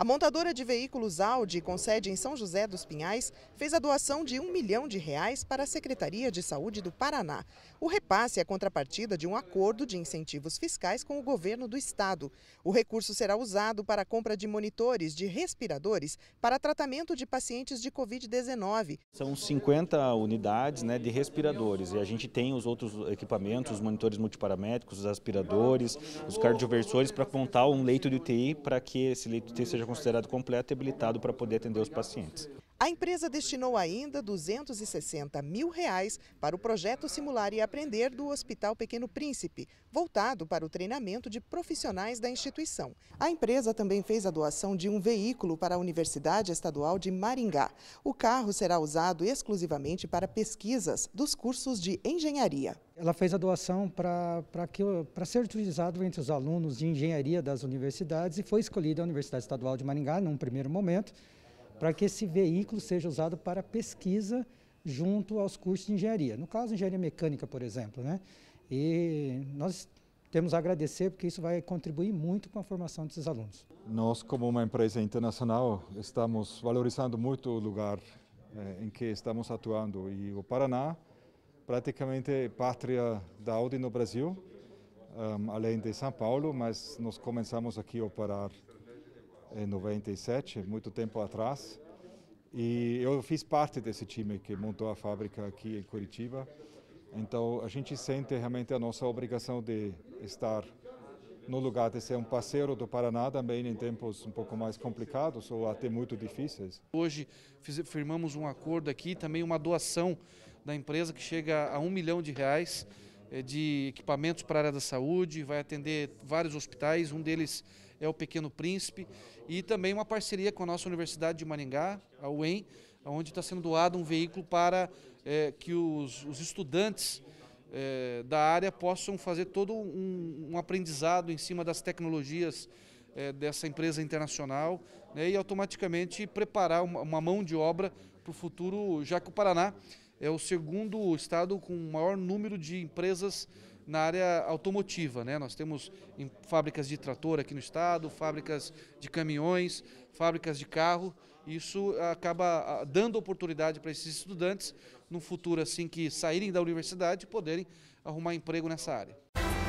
A montadora de veículos Audi, com sede em São José dos Pinhais, fez a doação de um milhão de reais para a Secretaria de Saúde do Paraná. O repasse é contrapartida de um acordo de incentivos fiscais com o governo do estado. O recurso será usado para a compra de monitores de respiradores para tratamento de pacientes de Covid-19. São 50 unidades né, de respiradores e a gente tem os outros equipamentos, os monitores multiparamétricos, os aspiradores, os cardioversores para montar um leito de UTI para que esse leito de UTI seja considerado completo e habilitado para poder atender os pacientes. A empresa destinou ainda 260 mil reais para o projeto Simular e Aprender do Hospital Pequeno Príncipe, voltado para o treinamento de profissionais da instituição. A empresa também fez a doação de um veículo para a Universidade Estadual de Maringá. O carro será usado exclusivamente para pesquisas dos cursos de engenharia ela fez a doação para ser utilizado entre os alunos de engenharia das universidades e foi escolhida a Universidade Estadual de Maringá, num primeiro momento, para que esse veículo seja usado para pesquisa junto aos cursos de engenharia. No caso, engenharia mecânica, por exemplo. Né? E nós temos a agradecer porque isso vai contribuir muito com a formação desses alunos. Nós, como uma empresa internacional, estamos valorizando muito o lugar eh, em que estamos atuando e o Paraná praticamente pátria da Audi no Brasil, um, além de São Paulo, mas nós começamos aqui a operar em 97, muito tempo atrás. E eu fiz parte desse time que montou a fábrica aqui em Curitiba. Então a gente sente realmente a nossa obrigação de estar no lugar de ser um parceiro do Paraná também em tempos um pouco mais complicados ou até muito difíceis. Hoje firmamos um acordo aqui, também uma doação da empresa que chega a um milhão de reais eh, de equipamentos para a área da saúde, vai atender vários hospitais, um deles é o Pequeno Príncipe, e também uma parceria com a nossa Universidade de Maringá, a UEM, onde está sendo doado um veículo para é, que os, os estudantes é, da área possam fazer todo um, um, aprendizado em cima das tecnologias é, dessa empresa internacional né, e automaticamente preparar uma, uma mão de obra para o futuro, já que o Paraná é o segundo estado com o maior número de empresas na área automotiva. Né? Nós temos fábricas de trator aqui no estado, fábricas de caminhões, fábricas de carro. Isso ah, acaba ah, dando oportunidade para esses estudantes, no futuro, assim que saírem da universidade, poderem arrumar emprego nessa área.